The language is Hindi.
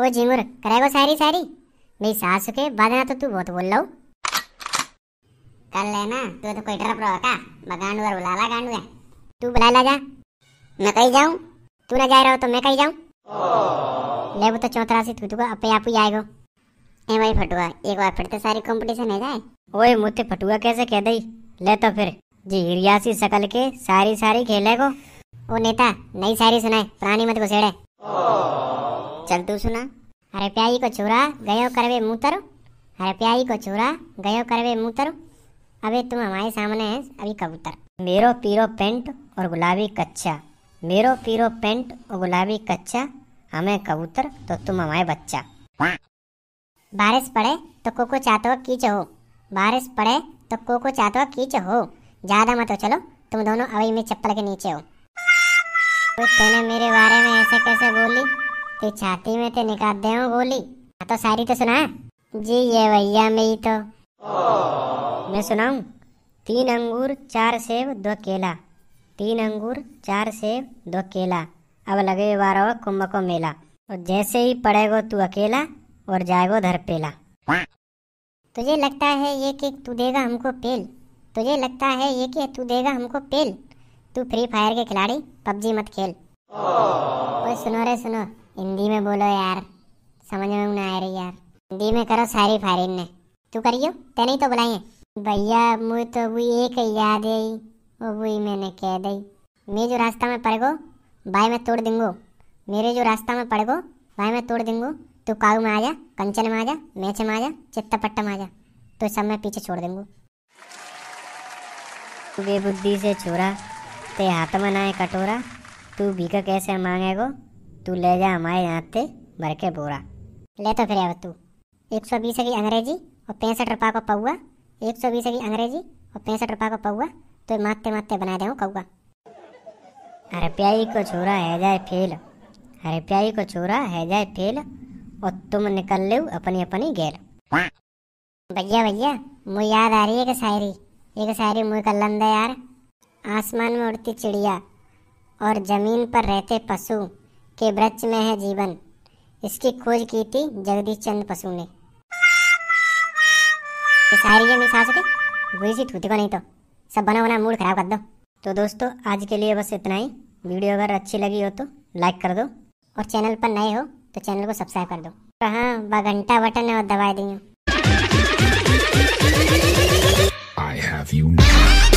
ओ झिंगुर करेगो सारी सारी मेरी सास के बादना तो तू बहुत बोल लो कर लेना तू तो कोई डर प्रो का बगानू और बुलाला गानू है तू बुला ला जा मैं कहीं जाऊं तू ना जा रहा हो तो मैं कहीं जाऊं ले वो तो चौथरा से तू तू तो अपने आप ही आएगो ए भाई फटुआ एक बार फिर तो सारी कंपटीशन है जाए ओए मुझे फटुआ कैसे कह दई ले तो फिर जी रियासी शकल के सारी सारी खेलेगो ओ नेता नई सारी सुनाए पुरानी मत घुसेड़े चल तू सुना अरे प्याई को छोरा गयो करवे मुतर अरे प्याई को छोरा गयो करवे मुतर अबे तुम हमारे सामने है अभी कबूतर मेरो पीरो पेंट और गुलाबी कच्चा मेरो पीरो पेंट और गुलाबी कच्चा हमें कबूतर तो तुम हमारे बच्चा बारिश पड़े तो कोको चातवा कीच हो बारिश पड़े तो कोको चातवा कीच हो ज्यादा मत हो चलो तुम दोनों अभी में चप्पल के नीचे हो तो तेने मेरे बारे में ऐसे कैसे बोली आपकी छाती में ते तो निकाल दे गोली हाँ तो सारी तो सुना जी ये भैया मेरी तो मैं सुनाऊं तीन अंगूर चार सेब दो केला तीन अंगूर चार सेब दो केला अब लगे बारह कुंभ को मेला और जैसे ही पड़ेगो तू अकेला और जाएगो धर पेला तुझे लगता है ये कि तू देगा हमको पेल तुझे लगता है ये कि तू देगा हमको पेल तू फ्री फायर के खिलाड़ी पबजी मत खेल ओ सुनो रे सुनो हिंदी में बोलो यार समझ में ना आ रही यार हिंदी में करो सारी फारिन ने तू करियो ते नहीं तो बुलाइए भैया मुझे तो वो एक याद है वो वही मैंने कह दई मैं जो रास्ता में पड़ गो भाई मैं तोड़ दूंगो मेरे जो रास्ता में पड़ गो भाई मैं तोड़ दूंगो तू काउ में आ जा कंचन में आ जा मैच में आ जा चित्तपट्टा में आ जा तो सब मैं पीछे छोड़ दूंगो बेबुद्धि से छोरा ते हाथ में ना है कटोरा तू भीख कैसे मांगेगो तू ले जा हमारे यहाँ से भर के बोरा ले तो फिर अब तू एक सौ बीस की अंग्रेजी और पैंसठ रुपये को पौआ एक सौ बीस की अंग्रेजी और पैंसठ रुपये को पौआ तो मारते मारते बना दे कौआ अरे प्याई को छोरा है जाए फेल अरे प्याई को छोरा है जाए फेल और तुम निकल ले अपनी अपनी गेल भैया भैया मुझे याद आ रही है कि शायरी एक शायरी मुझे कर लंदा यार आसमान में उड़ती चिड़िया और जमीन पर रहते पशु के वृक्ष में है जीवन इसकी खोज की थी जगदीश चंद्र पशु ने शायरी में सास के बुरी सी थूती को नहीं तो सब बना बना मूड खराब कर दो तो दोस्तों आज के लिए बस इतना ही वीडियो अगर अच्छी लगी हो तो लाइक कर दो और चैनल पर नए हो तो चैनल को सब्सक्राइब कर दो हाँ वह घंटा बटन है और दबा दी I have you